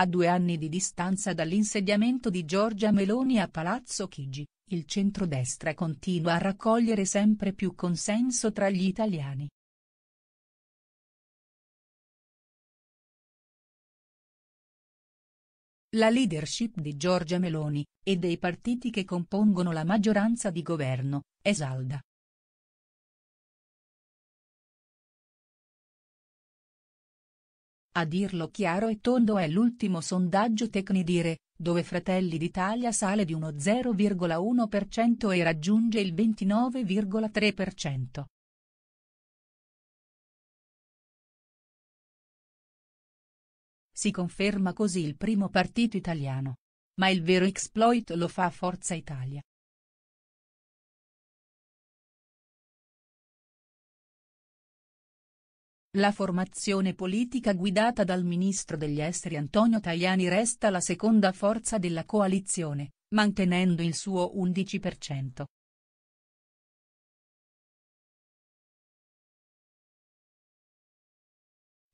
A due anni di distanza dall'insediamento di Giorgia Meloni a Palazzo Chigi, il centrodestra continua a raccogliere sempre più consenso tra gli italiani. La leadership di Giorgia Meloni, e dei partiti che compongono la maggioranza di governo, è salda, A dirlo chiaro e tondo è l'ultimo sondaggio Tecnidire, dove Fratelli d'Italia sale di uno 0,1% e raggiunge il 29,3%. Si conferma così il primo partito italiano. Ma il vero exploit lo fa Forza Italia, La formazione politica guidata dal ministro degli esteri Antonio Tajani resta la seconda forza della coalizione, mantenendo il suo 11%.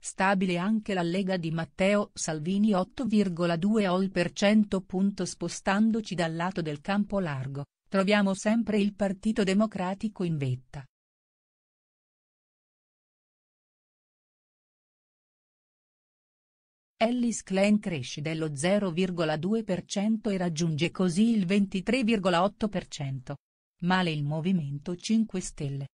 Stabile anche la Lega di Matteo Salvini 8,2 all per cento. Spostandoci dal lato del campo largo, troviamo sempre il Partito Democratico in vetta Ellis Klein cresce dello 0,2% e raggiunge così il 23,8%. Male il Movimento 5 Stelle.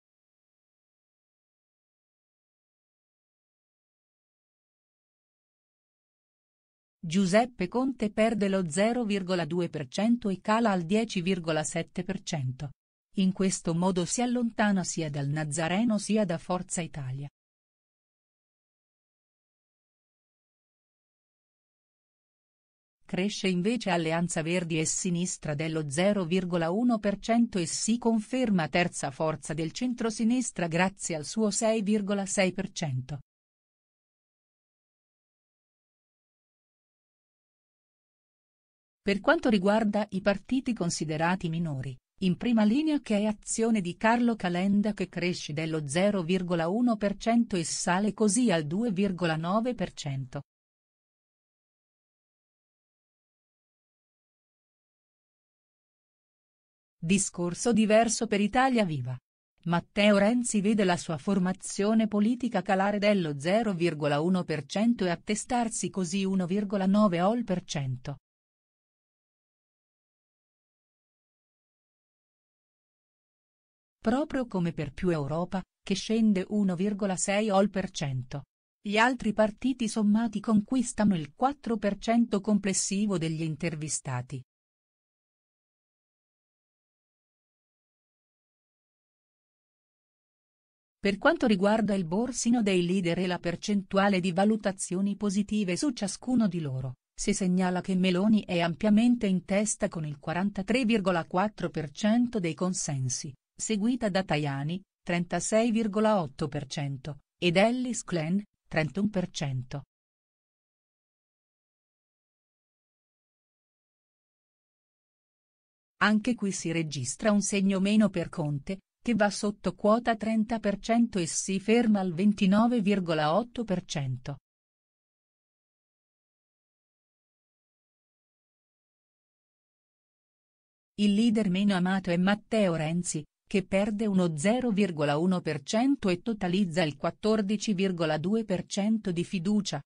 Giuseppe Conte perde lo 0,2% e cala al 10,7%. In questo modo si allontana sia dal Nazareno sia da Forza Italia. Cresce invece Alleanza Verdi e Sinistra dello 0,1% e si conferma terza forza del centro-sinistra grazie al suo 6,6%. Per quanto riguarda i partiti considerati minori, in prima linea che è azione di Carlo Calenda che cresce dello 0,1% e sale così al 2,9%, Discorso diverso per Italia Viva. Matteo Renzi vede la sua formazione politica calare dello 0,1% e attestarsi così 1,9 all%. Proprio come per più Europa, che scende 1,6 all%. Gli altri partiti sommati conquistano il 4% complessivo degli intervistati. Per quanto riguarda il borsino dei leader e la percentuale di valutazioni positive su ciascuno di loro, si segnala che Meloni è ampiamente in testa con il 43,4% dei consensi, seguita da Tajani, 36,8%, ed Ellis Klein, 31%. Anche qui si registra un segno meno per Conte, che va sotto quota 30% e si ferma al 29,8%. Il leader meno amato è Matteo Renzi, che perde uno 0,1% e totalizza il 14,2% di fiducia,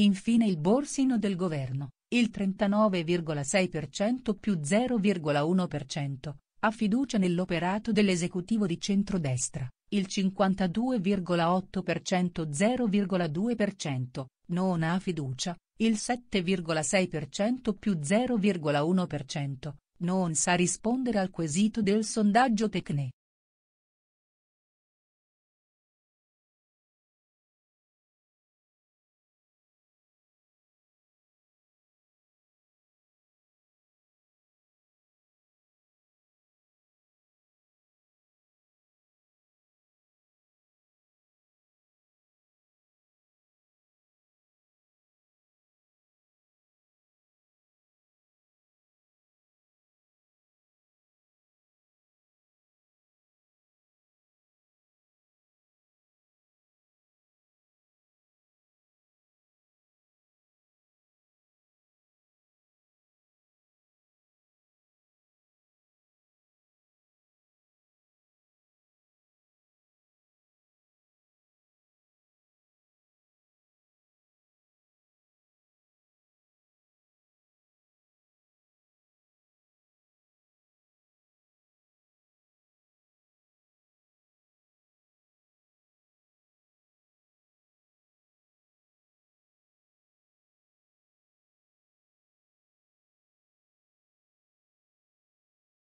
Infine il borsino del governo, il 39,6% più 0,1%, ha fiducia nell'operato dell'esecutivo di centrodestra, il 52,8% 0,2%, non ha fiducia, il 7,6% più 0,1%, non sa rispondere al quesito del sondaggio Tecne.